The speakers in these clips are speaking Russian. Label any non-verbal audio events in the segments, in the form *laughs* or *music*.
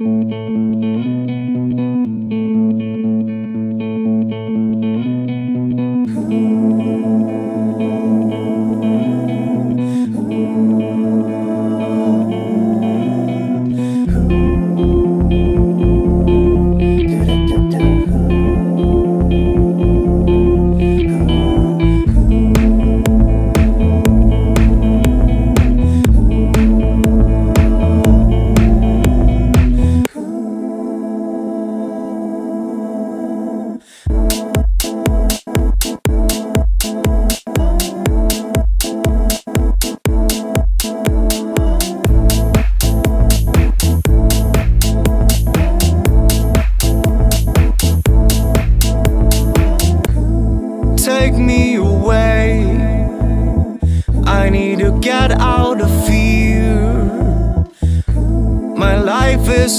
Thank mm-hmm. you.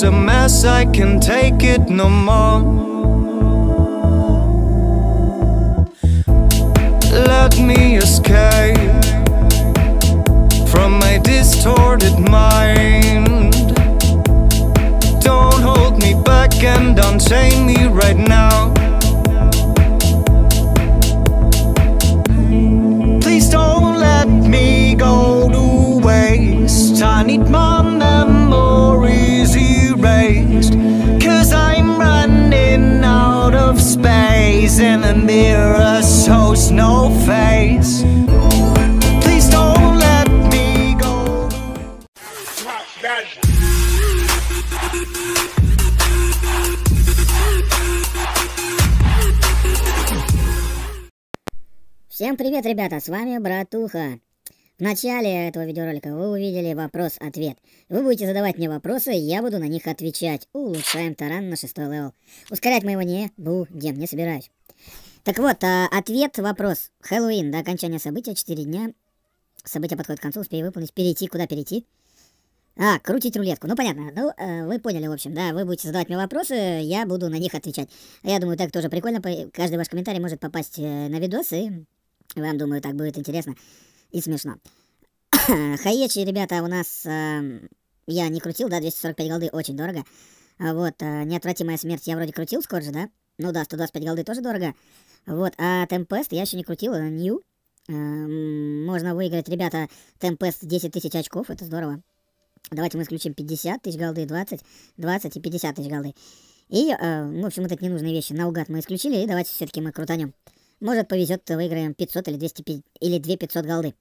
It's a mess, I can take it no more Let me escape From my distorted mind Don't hold me back and unchain me right now of space and the mirror shows no face. Please don't let me go. Всем привет, ребята, с вами Братуха. В начале этого видеоролика вы увидели вопрос-ответ. Вы будете задавать мне вопросы, я буду на них отвечать. Улучшаем таран на шестой левел. Ускорять мы его не будем, не собираюсь. Так вот, а, ответ, вопрос. Хэллоуин, до окончания события, 4 дня. Событие подходит к концу, успею выполнить. Перейти, куда перейти? А, крутить рулетку. Ну, понятно. Ну, э, вы поняли, в общем, да. Вы будете задавать мне вопросы, я буду на них отвечать. Я думаю, так тоже прикольно. Каждый ваш комментарий может попасть э, на видос, и вам, думаю, так будет интересно и смешно. *laughs* Хаечи, ребята, у нас... Э, я не крутил, да, 245 голды очень дорого. А вот, э, неотвратимая смерть я вроде крутил скоро да? Ну да, 125 голды тоже дорого. Вот, а Темпест я еще не крутил, э, нью. Э, можно выиграть, ребята, Темпест 10 тысяч очков, это здорово. Давайте мы исключим 50 тысяч голды, 20, 20 и 50 тысяч голды. И, э, ну, в общем, вот эти ненужные вещи наугад мы исключили, и давайте все-таки мы крутанем. Может, повезет, выиграем 500 или, 200, или 2500 голды.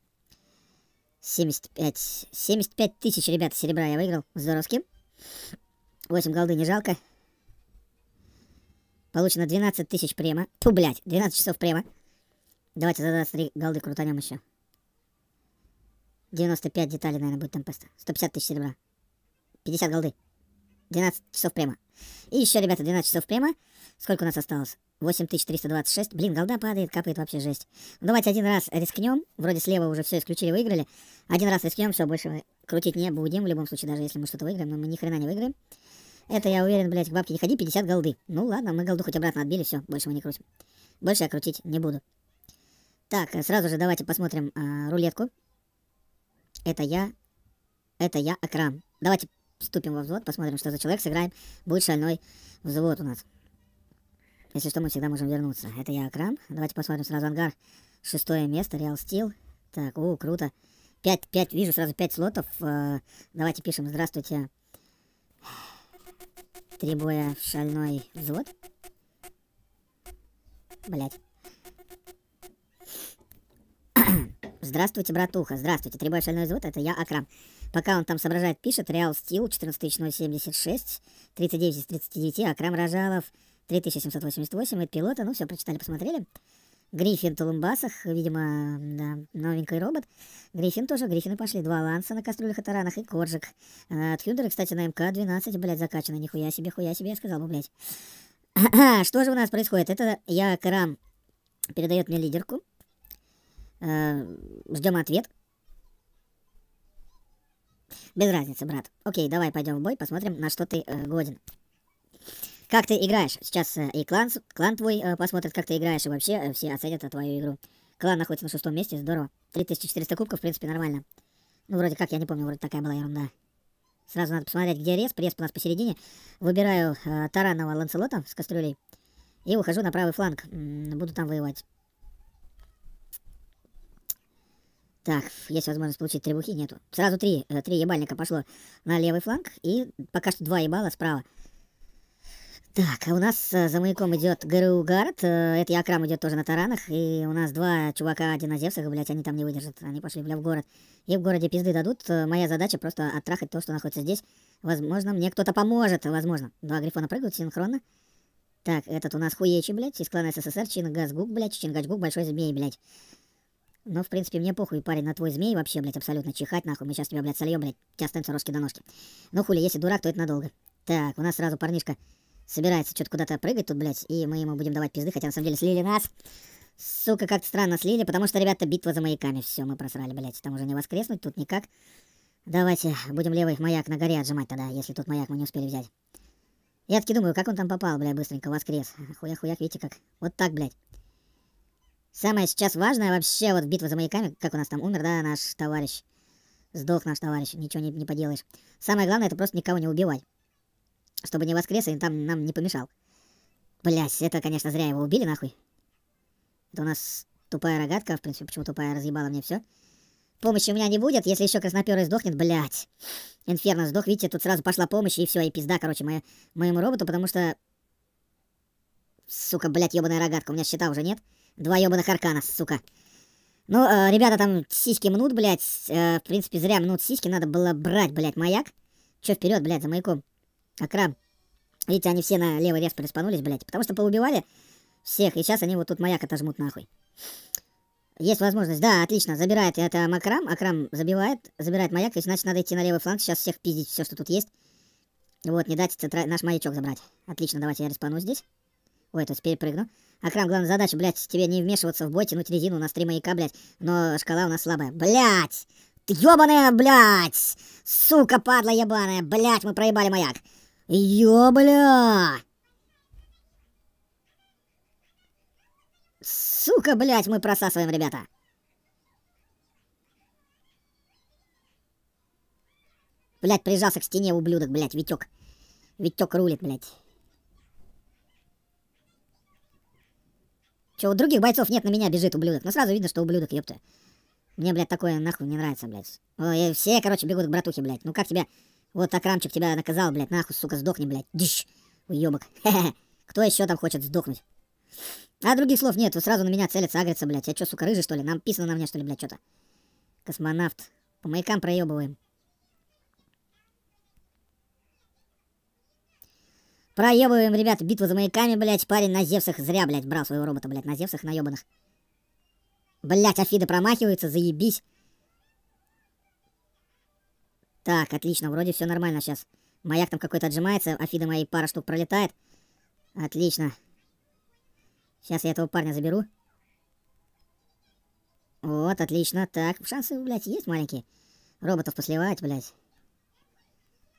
75, 75 тысяч, ребята, серебра я выиграл. Здоровски. 8 голды не жалко. Получено 12 тысяч према. Ту, блядь, 12 часов према. Давайте за 23 голды крутанем еще. 95 деталей, наверное, будет там темпеста. 150 тысяч серебра. 50 голды. 12 часов према. И еще, ребята, 12 часов према. Сколько у нас осталось? 8326. Блин, голда падает, капает вообще жесть. Ну, давайте один раз рискнем. Вроде слева уже все исключили, выиграли. Один раз рискнем, все, больше крутить не будем. В любом случае, даже если мы что-то выиграем, но мы ни хрена не выиграем. Это я уверен, блядь, к бабке не ходи, 50 голды. Ну ладно, мы голду хоть обратно отбили, все, больше мы не крутим. Больше я крутить не буду. Так, сразу же давайте посмотрим э, рулетку. Это я. Это я, Акрам. Давайте вступим во взвод, посмотрим, что за человек, сыграем. Будет шальной взвод у нас. Если что, мы всегда можем вернуться. Это я, Акрам. Давайте посмотрим сразу ангар. Шестое место, Реал Стил. Так, о, круто. Пять, пять, вижу сразу пять слотов. Э, давайте пишем «Здравствуйте». Три боя, шальной взвод. Блять. *coughs* Здравствуйте, братуха. Здравствуйте. Три боя, шальной взвод. Это я, Акрам. Пока он там соображает, пишет. Реал Стил, 14076, 39 из 39. Акрам Рожалов, 3788, это пилота, ну все, прочитали, посмотрели. Гриффин Тулумбасах, видимо, да, новенький робот. Гриффин тоже, Гриффины пошли. Два Ланса на кастрюлях и таранах и Коржик. А, от Хюдера, кстати, на МК-12, блядь, закачано. Нихуя себе, хуя себе, я сказал бы, блядь. *clears throat* Что же у нас происходит? Это я, Карам, передает мне лидерку. А, Ждем ответ. Без разницы, брат. Окей, давай пойдем в бой, посмотрим, на что ты э, годен как ты играешь. Сейчас э, и клан, клан твой э, посмотрит, как ты играешь, и вообще э, все оценят твою игру. Клан находится на шестом месте, здорово. 3400 кубков, в принципе, нормально. Ну, вроде как, я не помню, вроде такая была ерунда. Сразу надо посмотреть, где респ. Респ у нас посередине. Выбираю э, таранного ланцелота с кастрюлей. И ухожу на правый фланг. М -м, буду там воевать. Так, есть возможность получить требухи? Нету. Сразу три, э, три ебальника пошло на левый фланг. И пока что два ебала справа. Так, а у нас э, за маяком идет ГРУ Гард, э, это якрам идет тоже на таранах, и у нас два чувака, один на блядь, они там не выдержат, они пошли, бля, в город. И в городе пизды дадут, э, моя задача просто оттрахать то, что находится здесь. Возможно, мне кто-то поможет, возможно. Два Грифона прыгают синхронно. Так, этот у нас хуечи, блядь, из клана СССР, Чингазгук, блядь, Чингачгук, Большой Змей, блядь. Но, в принципе, мне похуй, парень, на твой змей вообще, блядь, абсолютно чихать, нахуй. Мы сейчас тебя, блядь, сольем, блядь, у тебя останутся рожки до ножки. Ну, хули, если дурак, то это надолго. Так, у нас сразу парнишка собирается что-то куда-то прыгать тут, блядь, и мы ему будем давать пизды, хотя на самом деле слили нас. Сука, как-то странно слили, потому что, ребята, битва за маяками. Все, мы просрали, блядь, там уже не воскреснуть, тут никак. Давайте будем левый маяк на горе отжимать тогда, если тут маяк мы не успели взять. Я таки думаю, как он там попал, блядь, быстренько воскрес. Хуя-хуяк, видите как. Вот так, блядь. Самое сейчас важное вообще вот битва за маяками, как у нас там умер, да, наш товарищ. Сдох наш товарищ, ничего не, не поделаешь. Самое главное, это просто никого не убивать чтобы не воскрес и там нам не помешал. Блять, это, конечно, зря его убили, нахуй. Это у нас тупая рогатка, в принципе, почему тупая разъебала мне все. Помощи у меня не будет, если еще красноперый сдохнет, блять. Инферно сдох, видите, тут сразу пошла помощь, и все, и пизда, короче, моя, моему роботу, потому что... Сука, блять, ебаная рогатка, у меня счета уже нет. Два ебаных аркана, сука. Ну, э, ребята там сиськи мнут, блядь. Э, в принципе, зря мнут сиськи, надо было брать, блядь, маяк. Че вперед, блядь, за маяком? Акрам. Видите, они все на левый вектор испанулись, блядь. Потому что поубивали всех. И сейчас они вот тут маяк отожмут нахуй. Есть возможность. Да, отлично. Забирает это Макрам. Акрам забивает. Забирает маяк. И значит, надо идти на левый фланг. Сейчас всех пиздить. Все, что тут есть. Вот, не дать центра... наш маячок забрать. Отлично, давайте я респану здесь. Ой, тут есть перепрыгну. Акрам, главная задача, блядь, тебе не вмешиваться в бой, тянуть резину, у нас три маяка, блядь. Но шкала у нас слабая. Блядь! Ты ёбаная, блядь! Сука, падла ебаная, блядь, мы проебали маяк. Ёбля! Сука, блядь, мы просасываем, ребята. Блядь, прижался к стене, ублюдок, блядь, Витек. Витек рулит, блядь. Че, у других бойцов нет, на меня бежит ублюдок. Ну, сразу видно, что ублюдок, ёпта. Мне, блядь, такое нахуй не нравится, блядь. Ой, все, короче, бегут к братухе, блядь. Ну, как тебя... Вот Акрамчик тебя наказал, блядь, нахуй, сука, сдохни, блядь. Дищ, уебок. *laughs* Кто еще там хочет сдохнуть? А других слов нет, вы сразу на меня целится, агрятся, блядь. Я что, сука, рыжий, что ли? Нам писано на мне что ли, блядь, что-то? Космонавт. По маякам проебываем. Проебываем, ребят, битва за маяками, блядь. Парень на Зевсах зря, блядь, брал своего робота, блядь, на Зевсах наебанных. Блядь, Афида промахивается, заебись. Так, отлично, вроде все нормально сейчас. Маяк там какой-то отжимается, афида моей пара штук пролетает. Отлично. Сейчас я этого парня заберу. Вот, отлично. Так, шансы, блядь, есть маленькие. Роботов посливать, блядь.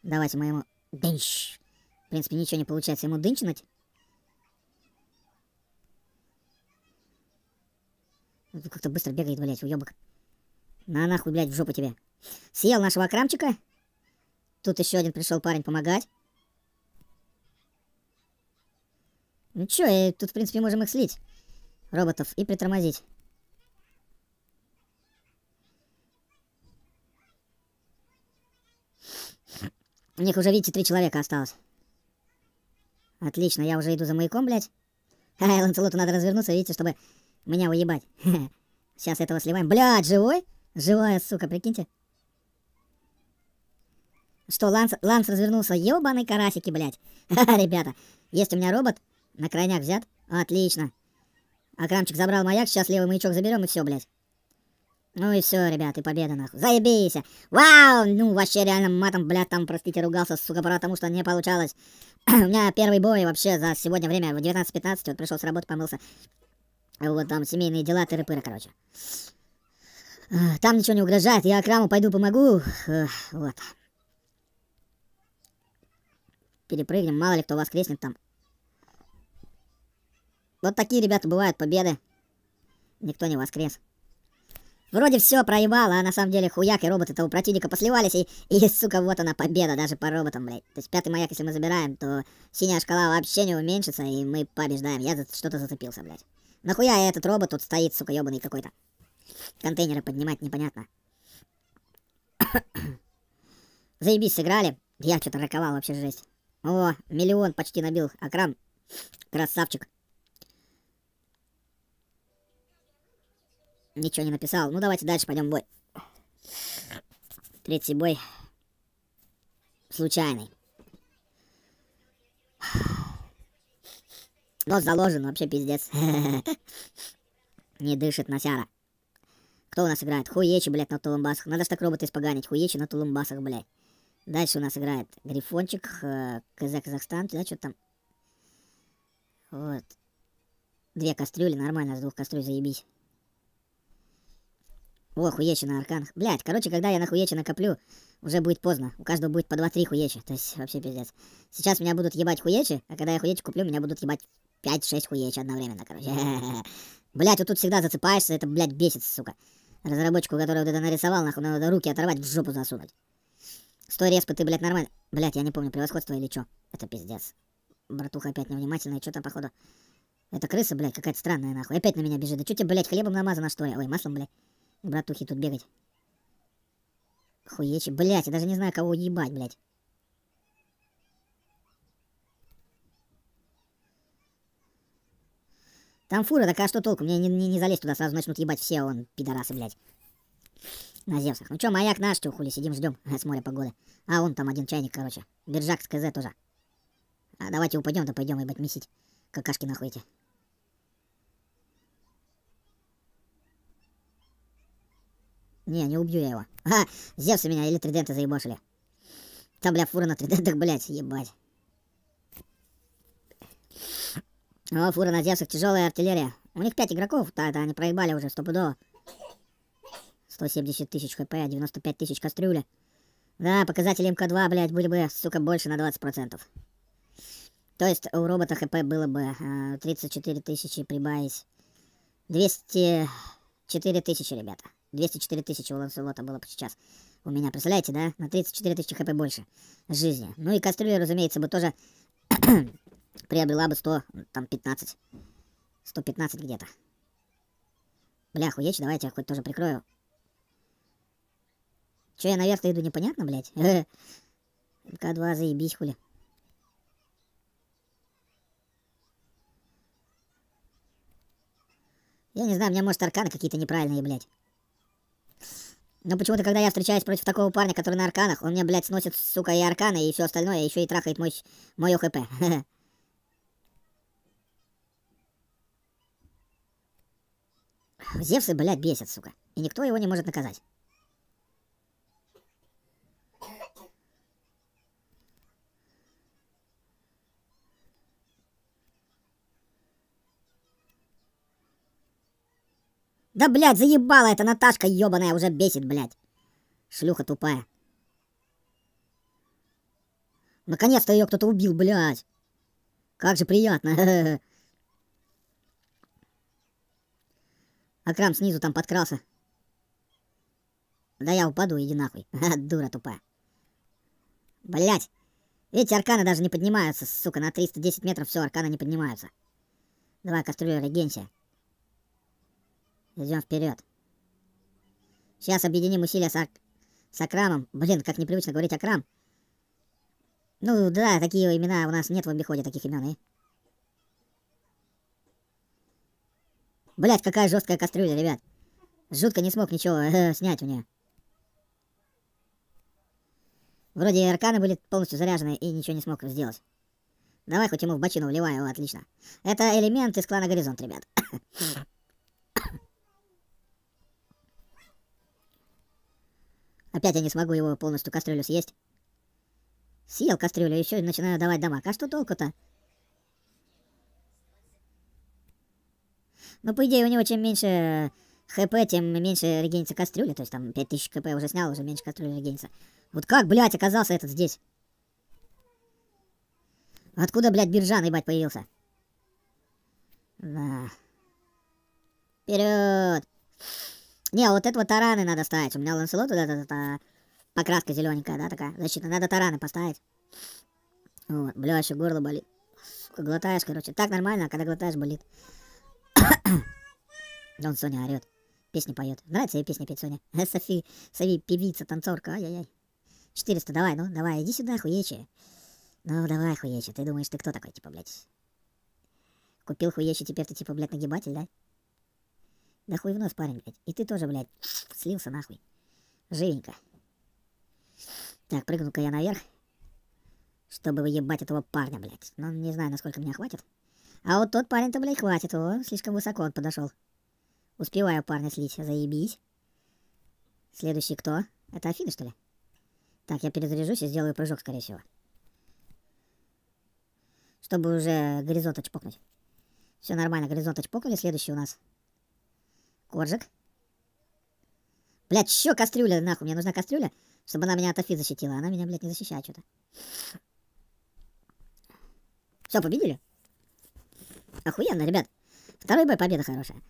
Давайте моему... Дынч! В принципе, ничего не получается ему дынчинуть. Как-то быстро бегает, блядь, уебок. На нахуй, блядь, в жопу тебе. Съел нашего крамчика. Тут еще один пришел парень помогать. Ну чё, и тут, в принципе, можем их слить. Роботов. И притормозить. У них уже, видите, три человека осталось. Отлично, я уже иду за маяком, блядь. *laughs* А, Ланцелоту надо развернуться, видите, чтобы меня уебать. *laughs* Сейчас этого сливаем. Блядь, живой? Живая, сука, прикиньте. Что, Ланс, Ланс развернулся? ебаные карасики, блядь. *laughs* Ха-ха, ребята. Есть у меня робот. На крайняк взят. Отлично. Акрамчик забрал маяк, сейчас левый маячок заберем и все, блядь. Ну и все, ребят, и победа нахуй. Заебись! Вау! Ну, вообще реально матом, блядь, там, простите, ругался, сука, потому что не получалось. *clears throat* У меня первый бой вообще за сегодня время в 19.15, вот пришел с работы, помылся. Вот там семейные дела, тыры-пыры, короче. Там ничего не угрожает, я Акраму пойду помогу. Вот перепрыгнем, мало ли кто воскреснет там. Вот такие, ребята, бывают победы. Никто не воскрес. Вроде все проебало, а на самом деле хуяк и роботы того противника посливались, и, и, сука, вот она победа даже по роботам, блядь. То есть пятый маяк, если мы забираем, то синяя шкала вообще не уменьшится, и мы побеждаем. Я за что-то зацепился, блядь. Нахуя этот робот тут стоит, сука, ебаный какой-то? Контейнеры поднимать непонятно. *coughs* Заебись, сыграли. Я что-то роковал вообще жесть. О, миллион почти набил. Акрам, красавчик. Ничего не написал. Ну, давайте дальше пойдем бой. Третий бой. Случайный. Нос заложен вообще пиздец. *laughs* Не дышит носяра. Кто у нас играет? Хуечи, блядь, на тулумбасах. Надо ж так робота испоганить. Хуечи на тулумбасах, блядь. Дальше у нас играет Грифончик, э, КЗ Казахстан, да, что там. Вот. Две кастрюли, нормально, с двух кастрюль заебись. О, хуечи на арканах. Блять, короче, когда я на хуечи коплю, уже будет поздно. У каждого будет по 2-3 хуечи. То есть вообще пиздец. Сейчас меня будут ебать хуечи, а когда я хуечи куплю, меня будут ебать 5-6 хуечи одновременно, короче. *laughs* Блять, вот тут всегда зацепаешься, это, блядь, бесит, сука. Разработчику, который вот это нарисовал, нахуй, надо руки оторвать, в жопу засунуть. Стой, респы, ты, блядь, нормально. Блядь, я не помню, превосходство или чё. Это пиздец. Братуха опять невнимательная, чё там, походу... Это крыса, блядь, какая-то странная, нахуй. Опять на меня бежит. Да чё тебе, блядь, хлебом намазано, что я? Ой, маслом, блядь. Братухи тут бегать. Хуечи, блядь, я даже не знаю, кого ебать, блядь. Там фура, такая а что толку? Мне не, не, не залезть туда, сразу начнут ебать все, он, пидорасы, блядь на Зевсах. Ну чё, маяк наш, чё хули, сидим, ждем *laughs* с моря погоды. А он там один чайник, короче. Биржак с КЗ тоже. А давайте упадем, да пойдем, ебать, месить. Какашки нахуй эти. Не, не убью я его. *laughs* А, Зевсы меня или тридента заебошили. Там, бля, фура на тридентах, *laughs* блядь, ебать. О, фура на Зевсах, тяжелая артиллерия. У них пять игроков, да, это они проебали уже стопудово. 170 тысяч хп, 95 тысяч кастрюля. Да, показатели МК-2, блядь, были бы, сука, больше на 20%. То есть у робота хп было бы э, а, 34 тысячи прибавить. 204 тысячи, ребята. 204 тысячи у Ланселота было бы сейчас. У меня, представляете, да? На 34 тысячи хп больше жизни. Ну и кастрюля, разумеется, бы тоже *coughs* приобрела бы 100, там, 15. 115 где-то. Бляху, ечь, давайте я хоть тоже прикрою. Че я наверх-то иду, непонятно, блядь? Э. К 2 заебись, хули. Я не знаю, у меня, может, арканы какие-то неправильные, блядь. Но почему-то, когда я встречаюсь против такого парня, который на арканах, он мне, блядь, сносит, сука, и арканы, и все остальное, и еще и трахает мой, мой хп. *laughs* Зевсы, блядь, бесят, сука. И никто его не может наказать. Да, блядь, заебала эта Наташка ёбаная уже бесит, блядь. Шлюха тупая. Наконец-то ее кто-то убил, блядь. Как же приятно. *laughs* Акрам снизу там подкрался. Да я упаду, иди нахуй. *laughs* Дура тупая. Блядь, Видите, арканы даже не поднимаются, сука. На 310 метров все, арканы не поднимаются. Давай, кастрюля, регенсия. Идем вперед. Сейчас объединим усилия с, Ак... с Акрамом. Блин, как непривычно говорить Акрам. Ну да, такие имена у нас нет в обиходе, таких имен, и... Блять, какая жесткая кастрюля, ребят. Жутко не смог ничего э, э снять у нее. Вроде арканы были полностью заряжены и ничего не смог сделать. Давай хоть ему в бочину вливай его, отлично. Это элемент из клана Горизонт, ребят. *coughs* *coughs* Опять я не смогу его полностью кастрюлю съесть. Съел кастрюлю, еще и начинаю давать дамаг. А что толку-то? Ну, по идее, у него чем меньше э, хп, тем меньше регенится кастрюля. То есть там 5000 хп уже снял, уже меньше кастрюли регенится. Вот как, блядь, оказался этот здесь? Откуда, блядь, биржан, ебать, появился? Да. Вперед! Не, вот этого тараны надо ставить. У меня Ланселот вот эта, эта покраска зелененькая, да, такая защита. Надо тараны поставить. Вот, бля, еще горло болит. Сука, глотаешь, короче. Так нормально, а когда глотаешь, болит. *coughs* Дон Соня орет. Песни поет. Нравится ей песня петь Соня. *laughs* Софи, Софи, певица, танцорка. Ай-яй-яй. 400, давай, ну, давай, иди сюда, хуечи. Ну, давай, хуечи. Ты думаешь, ты кто такой, типа, блядь? Купил хуечи, теперь ты, типа, блядь, нагибатель, да? Да хуй в нос, парень, блядь. И ты тоже, блядь, *sniffs* слился нахуй. Живенько. Так, прыгну-ка я наверх, чтобы выебать этого парня, блядь. Но ну, не знаю, насколько мне хватит. А вот тот парень-то, блядь, хватит его. Слишком высоко он подошел. Успеваю парня слить, заебись. Следующий кто? Это Афина, что ли? Так, я перезаряжусь и сделаю прыжок, скорее всего. Чтобы уже горизонт очпокнуть. Все нормально, горизонт очпокнули. Следующий у нас Коржик. Блядь, еще кастрюля, нахуй, мне нужна кастрюля, чтобы она меня от Афи защитила. Она меня, блядь, не защищает что-то. Все, победили? Охуенно, ребят. Второй бой, победа хорошая.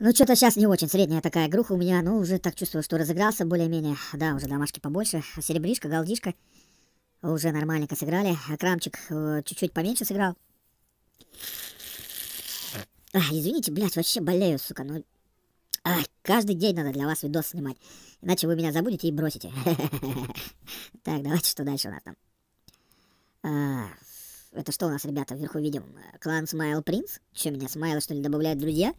Ну, что-то сейчас не очень средняя такая игруха у меня. Ну, уже так чувствую, что разыгрался более-менее. Да, уже домашки побольше. Серебришка, голдишка. Уже нормальненько сыграли. а Крамчик э, чуть-чуть э, поменьше сыграл. А, извините, блядь, вообще болею, сука, ну... А, каждый день надо для вас видос снимать, иначе вы меня забудете и бросите. *laughs* Так, давайте, что дальше у нас там? Это что у нас, ребята, вверху видим? Клан Смайл Принц? Че, меня Смайла, что ли, добавляют друзья?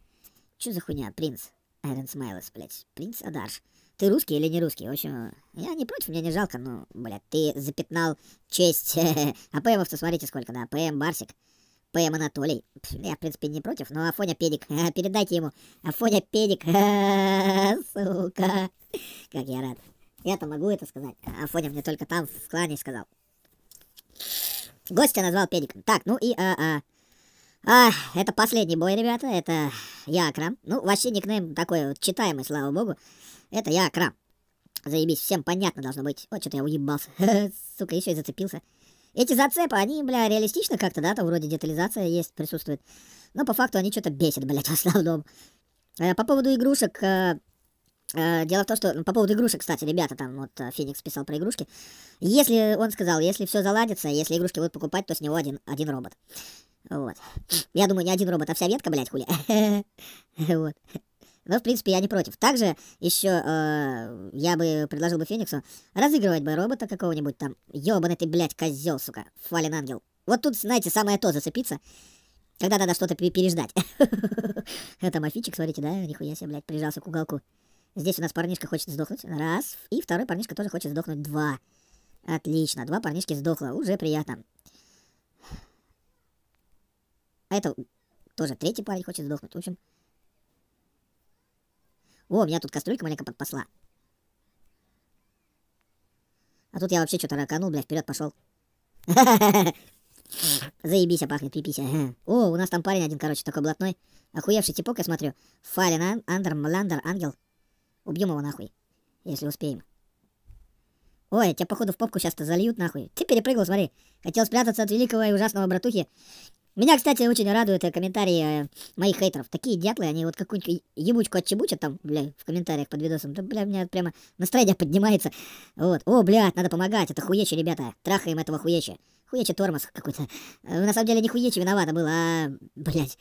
Че за хуйня, Принц? Айрон Смайлес, блядь. Принц Адарш. Ты русский или не русский? В общем, я не против, мне не жалко, но, ну, блядь, ты запятнал честь *laughs* АПМовцев, смотрите сколько, да, АПМ Барсик. ПМ Анатолий. Я, в принципе, не против, но Афоня Педик. *laughs* Передайте ему. Афоня Педик. *laughs* Сука. Как я рад. Я-то могу это сказать. Афоня мне только там в клане сказал. Гостя назвал Педиком. Так, ну и... А, а. А, это последний бой, ребята. Это я Крам, Ну, вообще никнейм такой вот читаемый, слава богу. Это я Крам, Заебись, всем понятно должно быть. О, что-то я уебался. *laughs* Сука, еще и зацепился эти зацепы, они, бля, реалистично как-то, да, там вроде детализация есть, присутствует. Но по факту они что-то бесят, блядь, *laughs* в основном. Э, по поводу игрушек, э, э, дело в том, что, ну, по поводу игрушек, кстати, ребята, там вот Феникс писал про игрушки. Если, он сказал, если все заладится, если игрушки будут покупать, то с него один, один робот. Вот. Я думаю, не один робот, а вся ветка, блядь, хули. *laughs* Вот. Но, в принципе, я не против. Также еще э, я бы предложил бы Фениксу разыгрывать бы робота какого-нибудь там. Ёбаный ты, блядь, козел, сука. Фален ангел. Вот тут, знаете, самое то зацепиться. Когда надо что-то переждать. *laughs* Это мафичик, смотрите, да? Нихуя себе, блядь, прижался к уголку. Здесь у нас парнишка хочет сдохнуть. Раз. И второй парнишка тоже хочет сдохнуть. Два. Отлично. Два парнишки сдохло. Уже приятно. А это тоже третий парень хочет сдохнуть. В общем, о, меня тут кастрюлька маленько подпасла. А тут я вообще что-то раканул, бля, вперед пошел. *laughs* Заебись, а пахнет, припися. А. О, у нас там парень один, короче, такой блатной. Охуевший типок, я смотрю. Фалин, Андер, Мландер, Ангел. Убьем его нахуй, если успеем. Ой, тебя походу в попку сейчас-то зальют нахуй. Ты перепрыгнул, смотри. Хотел спрятаться от великого и ужасного братухи. Меня, кстати, очень радуют э, комментарии э, моих хейтеров. Такие дятлы, они вот какую-нибудь ебучку отчебучат там, бля, в комментариях под видосом. Да, бля, у меня прямо настроение *laughs* поднимается. Вот. О, блядь, надо помогать, это хуечи, ребята. Трахаем этого хуечи. Хуечи тормоз какой-то. Э, на самом деле не хуечи виновата была, а, блядь,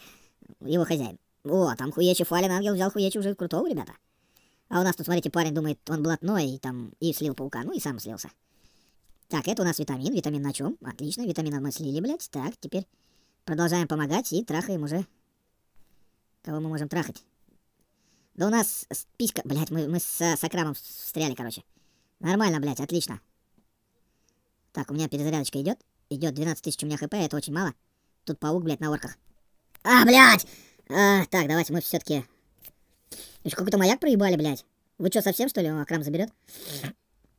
его хозяин. О, там хуечи Фалин Ангел взял хуечи уже крутого, ребята. А у нас тут, смотрите, парень думает, он блатной и там и слил паука, ну и сам слился. Так, это у нас витамин, витамин на чем? Отлично, витамина мы слили, блядь. Так, теперь Продолжаем помогать и трахаем уже. Кого мы можем трахать? Да у нас писька... Блядь, мы, мы с, с Акрамом встряли, короче. Нормально, блядь, отлично. Так, у меня перезарядочка идет. Идет 12 тысяч у меня хп, это очень мало. Тут паук, блядь, на орках. А, блядь! А, так, давайте мы все-таки... Еще какой-то маяк проебали, блядь. Вы что, совсем, что ли, Акрам заберет?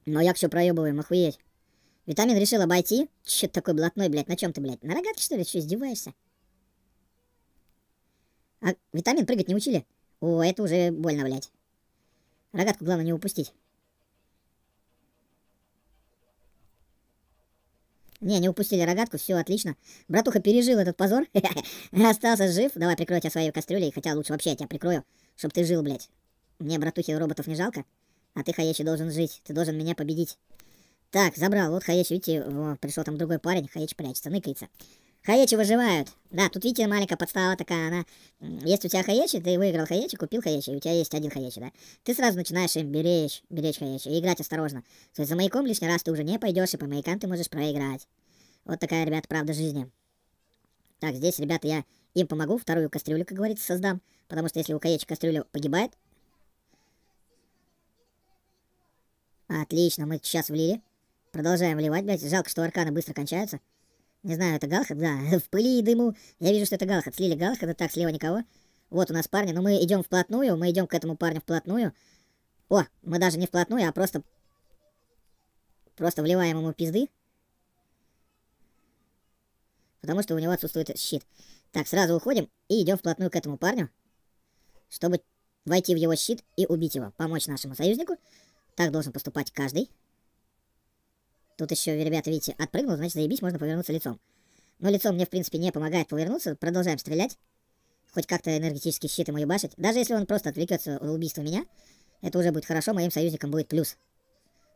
Маяк все проебываем, охуеть. Витамин решил обойти. Че ты такой блатной, блядь? На чем ты, блядь? На рогатке, что ли? Что, издеваешься? А витамин прыгать не учили? О, это уже больно, блядь. Рогатку главное не упустить. Не, не упустили рогатку, все отлично. Братуха пережил этот позор. *laughs* Остался жив. Давай прикрою тебя своей кастрюлей, хотя лучше вообще я тебя прикрою, чтобы ты жил, блядь. Мне, братухи, роботов не жалко. А ты, Хаечи, должен жить. Ты должен меня победить. Так, забрал. Вот Хаечи, видите, о, пришел там другой парень. Хаечи прячется, ныкается. Хаечи выживают. Да, тут, видите, маленькая подстава такая, она... Есть у тебя хаечи, ты выиграл хаечи, купил хаечи, и у тебя есть один хаечи, да? Ты сразу начинаешь им беречь, беречь хаечи, и играть осторожно. То есть за маяком лишний раз ты уже не пойдешь, и по маякам ты можешь проиграть. Вот такая, ребят, правда жизни. Так, здесь, ребята, я им помогу, вторую кастрюлю, как говорится, создам. Потому что если у хаечи кастрюля погибает... Отлично, мы сейчас влили. Продолжаем вливать, блядь. Жалко, что арканы быстро кончаются. Не знаю, это Галхат? Да, *laughs* в пыли и дыму. Я вижу, что это Галхат. Слили Галхата, так, слева никого. Вот у нас парни. Но мы идем вплотную, мы идем к этому парню вплотную. О, мы даже не вплотную, а просто... Просто вливаем ему пизды. Потому что у него отсутствует щит. Так, сразу уходим и идем вплотную к этому парню. Чтобы войти в его щит и убить его. Помочь нашему союзнику. Так должен поступать каждый. Тут еще, ребята, видите, отпрыгнул, значит, заебись, можно повернуться лицом. Но лицо мне, в принципе, не помогает повернуться. Продолжаем стрелять. Хоть как-то энергетический щит ему ебашить. Даже если он просто отвлекется на убийство меня, это уже будет хорошо, моим союзником будет плюс.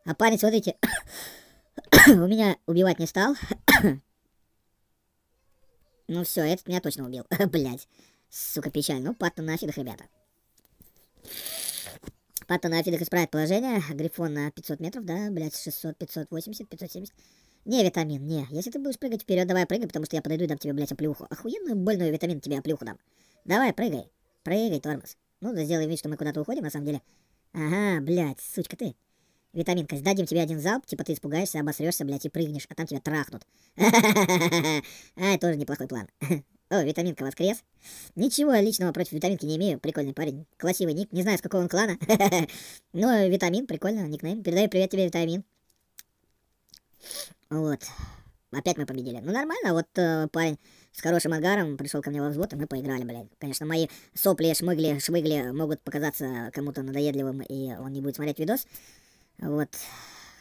А парень, смотрите, *coughs* у меня убивать не стал. *coughs* ну все, этот меня точно убил. *coughs* Блять. Сука, печаль. Ну, патта нафиг, ребята. Потом Афидок исправит положение. Грифон на 500 метров, да, блядь, 600, 580, 570. Не, витамин, не. Если ты будешь прыгать вперед, давай прыгай, потому что я подойду и дам тебе, блядь, оплюху. Охуенную больную витамин тебе оплюху дам. Давай, прыгай. Прыгай, тормоз. Ну, да сделай вид, что мы куда-то уходим, на самом деле. Ага, блядь, сучка ты. Витаминка, сдадим тебе один залп, типа ты испугаешься, обосрешься, блядь, и прыгнешь, а там тебя трахнут. *laughs* А, тоже неплохой план. *laughs* О, витаминка воскрес. Ничего личного против витаминки не имею. Прикольный парень. классивый, ник. Не знаю, с какого он клана. *laughs* Но витамин, прикольно, никнейм. Передаю привет тебе, витамин. Вот. Опять мы победили. Ну нормально, вот э, парень с хорошим ангаром пришел ко мне во взвод, и мы поиграли, блядь. Конечно, мои сопли, шмыгли, шмыгли могут показаться кому-то надоедливым, и он не будет смотреть видос. Вот.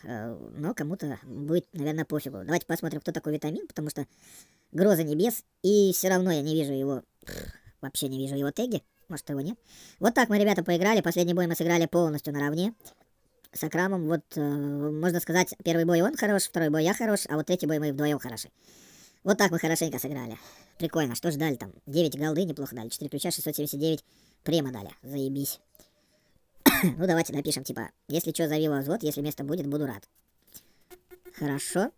Э, но кому-то будет, наверное, пофигу. Давайте посмотрим, кто такой Витамин, потому что Гроза Небес, и все равно я не вижу его, вообще не вижу его теги, может его нет. Вот так мы, ребята, поиграли, последний бой мы сыграли полностью наравне с Акрамом, вот, э, можно сказать, первый бой он хорош, второй бой я хорош, а вот третий бой мы вдвоем хороши. Вот так мы хорошенько сыграли. Прикольно, что ж дали там? 9 голды неплохо дали, 4 ключа, 679 према дали, заебись ну давайте напишем, типа, если что, зови во взвод, если место будет, буду рад. Хорошо.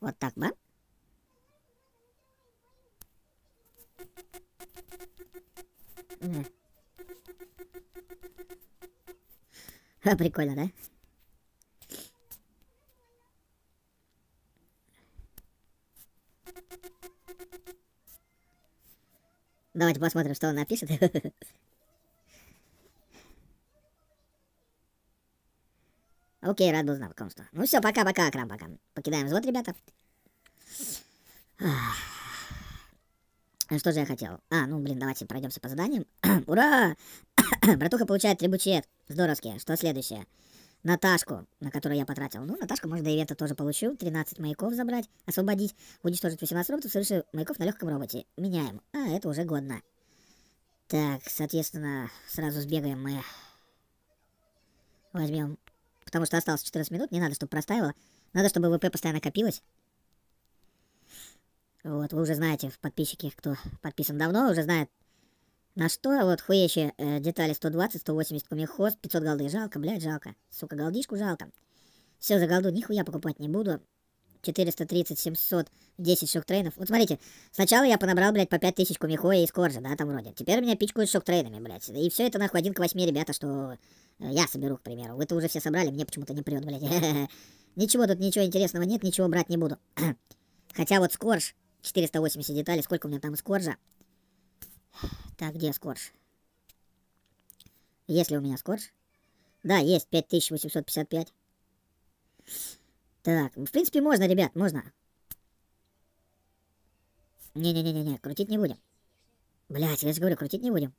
Вот так, да? *laughs* Прикольно, да? Давайте посмотрим, что он напишет. Окей, рад был знакомству. Ну все, пока-пока, Акрам, пока. Покидаем взвод, ребята. Что же я хотел? А, ну, блин, давайте пройдемся по заданиям. *coughs* Ура! *coughs* Братуха получает трибучет. Здоровски. Что следующее? Наташку, на которую я потратил. Ну, Наташку можно до ивента тоже получу. 13 маяков забрать, освободить, уничтожить 18 роботов, совершив маяков на легком роботе. Меняем. А, это уже годно. Так, соответственно, сразу сбегаем мы. Возьмем. Потому что осталось 14 минут, не надо, чтобы простаивало. Надо, чтобы ВП постоянно копилось. Вот, вы уже знаете, подписчики, кто подписан давно, уже знают, на что а вот хуечи э, детали 120, 180 кумихоз, 500 голды. Жалко, блядь, жалко. Сука, голдишку жалко. Все, за голду нихуя покупать не буду. 430, 700, 10 шок-трейнов. Вот смотрите, сначала я понабрал, блядь, по 5000 кумихоя из коржа, да, там вроде. Теперь меня пичкают шок-трейнами, блядь. И все это, нахуй, один к 8, ребята, что э, я соберу, к примеру. Вы-то уже все собрали, мне почему-то не прет, блядь. *laughs* Ничего тут, ничего интересного нет, ничего брать не буду. *clears throat* Хотя вот скорж, 480 деталей, сколько у меня там скоржа? Так, где скотч? Есть ли у меня скотч? Да, есть 5855. Так, в принципе, можно, ребят, можно. Не-не-не-не, крутить не будем. Блять, я же говорю, крутить не будем.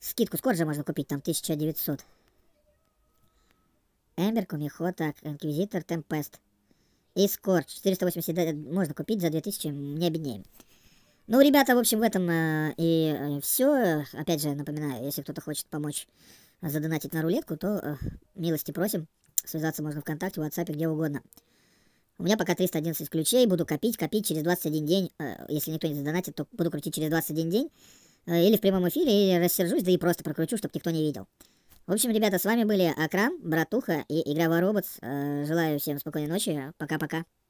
Скидку скорже можно купить, там 1900. Эмбер, Кумихо, так, Инквизитор, Темпест. И Скорч 480 можно купить за 2000, не обеднеем. Ну, ребята, в общем, в этом э, и э, все. Опять же, напоминаю, если кто-то хочет помочь э, задонатить на рулетку, то э, милости просим. Связаться можно ВКонтакте, в WhatsApp, где угодно. У меня пока 311 ключей, буду копить, копить через 21 день. Э, если никто не задонатит, то буду крутить через 21 день. Э, или в прямом эфире, или рассержусь, да и просто прокручу, чтобы никто не видел. В общем, ребята, с вами были Акрам, Братуха и Игровой Робот. Э, желаю всем спокойной ночи. Пока-пока.